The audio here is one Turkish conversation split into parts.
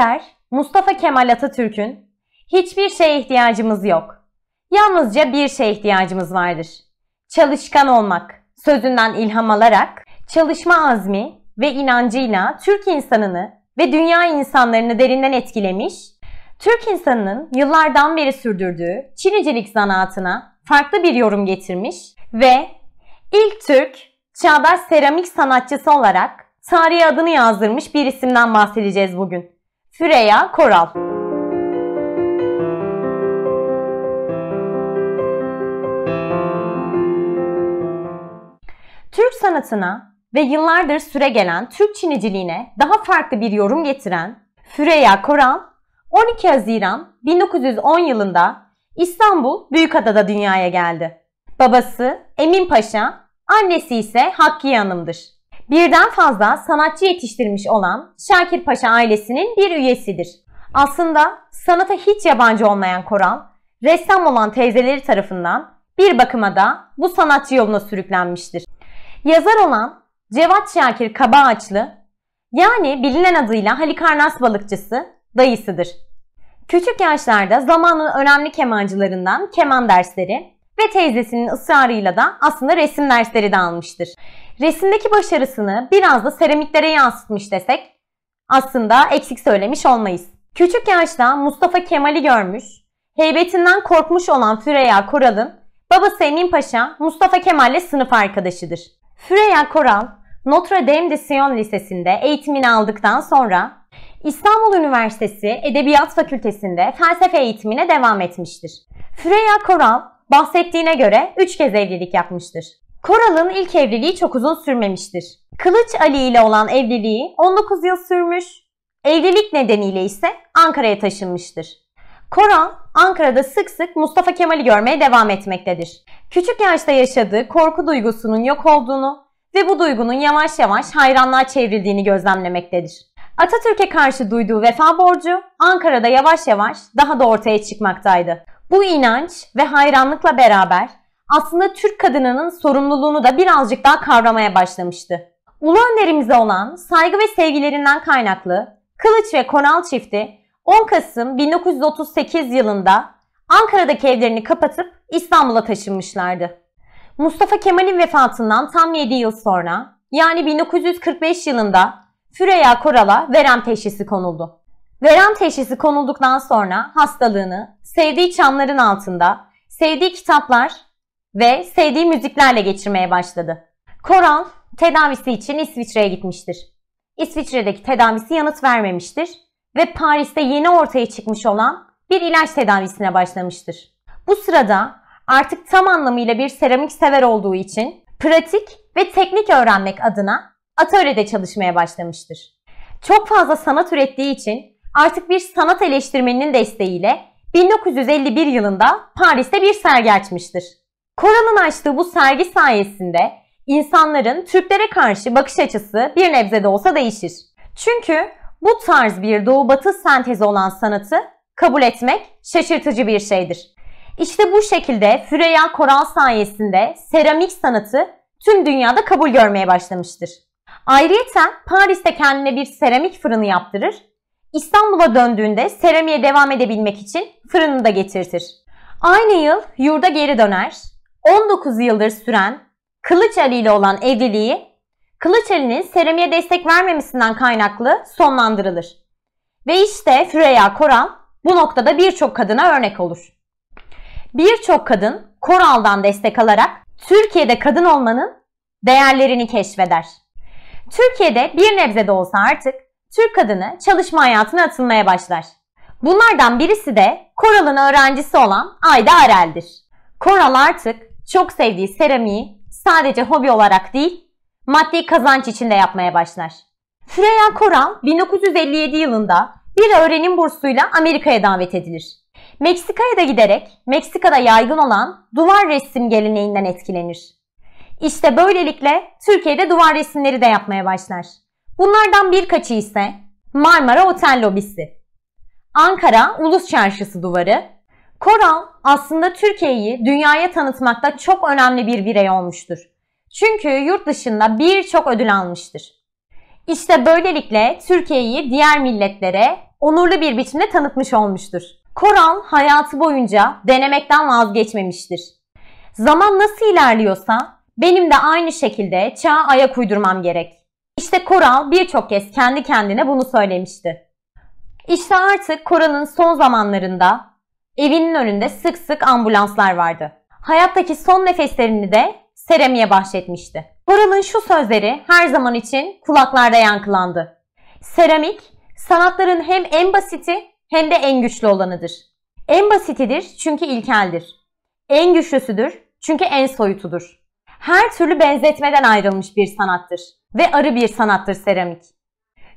Önder, Mustafa Kemal Atatürk'ün hiçbir şeye ihtiyacımız yok. Yalnızca bir şeye ihtiyacımız vardır. Çalışkan olmak sözünden ilham alarak çalışma azmi ve inancıyla Türk insanını ve dünya insanlarını derinden etkilemiş, Türk insanının yıllardan beri sürdürdüğü Çinicilik zanaatına farklı bir yorum getirmiş ve ilk Türk çağdaş seramik sanatçısı olarak tarihe adını yazdırmış bir isimden bahsedeceğiz bugün. Freya Koral. Türk sanatına ve yıllardır süre gelen Türk Çiniciliğine daha farklı bir yorum getiren Füreya Koral 12 Haziran 1910 yılında İstanbul Büyükada'da dünyaya geldi. Babası Emin Paşa, annesi ise Hakkiye Hanım'dır birden fazla sanatçı yetiştirmiş olan Şakir Paşa ailesinin bir üyesidir. Aslında sanata hiç yabancı olmayan Koral, ressam olan teyzeleri tarafından bir bakıma da bu sanatçı yoluna sürüklenmiştir. Yazar olan Cevat Şakir Kabağaçlı, yani bilinen adıyla Halikarnas balıkçısı dayısıdır. Küçük yaşlarda zamanın önemli kemancılarından keman dersleri ve teyzesinin ısrarıyla da aslında resim dersleri de almıştır resimdeki başarısını biraz da seramiklere yansıtmış desek aslında eksik söylemiş olmayız. Küçük yaşta Mustafa Kemal'i görmüş, heybetinden korkmuş olan Füreya Koral'ın babası Emin Paşa Mustafa Kemal'le sınıf arkadaşıdır. Füreya Koral, Notre Dame de Sion Lisesi'nde eğitimini aldıktan sonra İstanbul Üniversitesi Edebiyat Fakültesi'nde felsefe eğitimine devam etmiştir. Füreya Koral bahsettiğine göre 3 kez evlilik yapmıştır. Koral'ın ilk evliliği çok uzun sürmemiştir. Kılıç Ali ile olan evliliği 19 yıl sürmüş. Evlilik nedeniyle ise Ankara'ya taşınmıştır. Koral, Ankara'da sık sık Mustafa Kemal'i görmeye devam etmektedir. Küçük yaşta yaşadığı korku duygusunun yok olduğunu ve bu duygunun yavaş yavaş hayranlığa çevrildiğini gözlemlemektedir. Atatürk'e karşı duyduğu vefa borcu Ankara'da yavaş yavaş daha da ortaya çıkmaktaydı. Bu inanç ve hayranlıkla beraber aslında Türk kadınının sorumluluğunu da birazcık daha kavramaya başlamıştı. Ulu önderimize olan saygı ve sevgilerinden kaynaklı Kılıç ve Konal çifti 10 Kasım 1938 yılında Ankara'daki evlerini kapatıp İstanbul'a taşınmışlardı. Mustafa Kemal'in vefatından tam 7 yıl sonra yani 1945 yılında Füreya Koral'a verem teşhisi konuldu. Verem teşhisi konulduktan sonra hastalığını sevdiği çamların altında, sevdiği kitaplar ve sevdiği müziklerle geçirmeye başladı. Koral tedavisi için İsviçre'ye gitmiştir. İsviçre'deki tedavisi yanıt vermemiştir ve Paris'te yeni ortaya çıkmış olan bir ilaç tedavisine başlamıştır. Bu sırada artık tam anlamıyla bir seramik sever olduğu için pratik ve teknik öğrenmek adına atölyede çalışmaya başlamıştır. Çok fazla sanat ürettiği için artık bir sanat eleştirmeninin desteğiyle 1951 yılında Paris'te bir sergi açmıştır. Koran'ın açtığı bu sergi sayesinde insanların Türklere karşı bakış açısı bir nebze de olsa değişir. Çünkü bu tarz bir doğu batı sentezi olan sanatı kabul etmek şaşırtıcı bir şeydir. İşte bu şekilde Füreya Koral sayesinde seramik sanatı tüm dünyada kabul görmeye başlamıştır. Ayrıca Paris'te kendine bir seramik fırını yaptırır, İstanbul'a döndüğünde seramiğe devam edebilmek için fırını da getirtir. Aynı yıl yurda geri döner 19 yıldır süren Kılıç Ali ile olan evliliği Kılıç Ali'nin Seremi'ye destek vermemesinden kaynaklı sonlandırılır. Ve işte Freya Koral bu noktada birçok kadına örnek olur. Birçok kadın Koral'dan destek alarak Türkiye'de kadın olmanın değerlerini keşfeder. Türkiye'de bir nebze de olsa artık Türk kadını çalışma hayatına atılmaya başlar. Bunlardan birisi de Koral'ın öğrencisi olan Ayda Arel'dir. Koral artık çok sevdiği seramiği sadece hobi olarak değil, maddi kazanç için de yapmaya başlar. Freya Koral 1957 yılında bir öğrenim bursuyla Amerika'ya davet edilir. Meksika'ya da giderek Meksika'da yaygın olan duvar resim geleneğinden etkilenir. İşte böylelikle Türkiye'de duvar resimleri de yapmaya başlar. Bunlardan birkaçı ise Marmara Otel Lobisi, Ankara Ulus Çarşısı duvarı Koral aslında Türkiye'yi dünyaya tanıtmakta çok önemli bir birey olmuştur. Çünkü yurt dışında birçok ödül almıştır. İşte böylelikle Türkiye'yi diğer milletlere onurlu bir biçimde tanıtmış olmuştur. Koral hayatı boyunca denemekten vazgeçmemiştir. Zaman nasıl ilerliyorsa benim de aynı şekilde çağa ayak uydurmam gerek. İşte Koral birçok kez kendi kendine bunu söylemişti. İşte artık Koral'ın son zamanlarında evinin önünde sık sık ambulanslar vardı. Hayattaki son nefeslerini de Seremi'ye bahşetmişti. Boral'ın şu sözleri her zaman için kulaklarda yankılandı. Seramik, sanatların hem en basiti hem de en güçlü olanıdır. En basitidir çünkü ilkeldir. En güçlüsüdür çünkü en soyutudur. Her türlü benzetmeden ayrılmış bir sanattır ve arı bir sanattır seramik.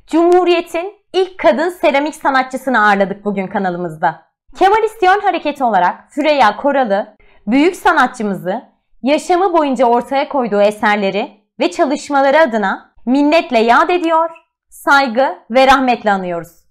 Cumhuriyet'in ilk kadın seramik sanatçısını ağırladık bugün kanalımızda. Kemalistiyon hareketi olarak Füreya Koralı, büyük sanatçımızı yaşamı boyunca ortaya koyduğu eserleri ve çalışmaları adına minnetle yad ediyor, saygı ve rahmetle anıyoruz.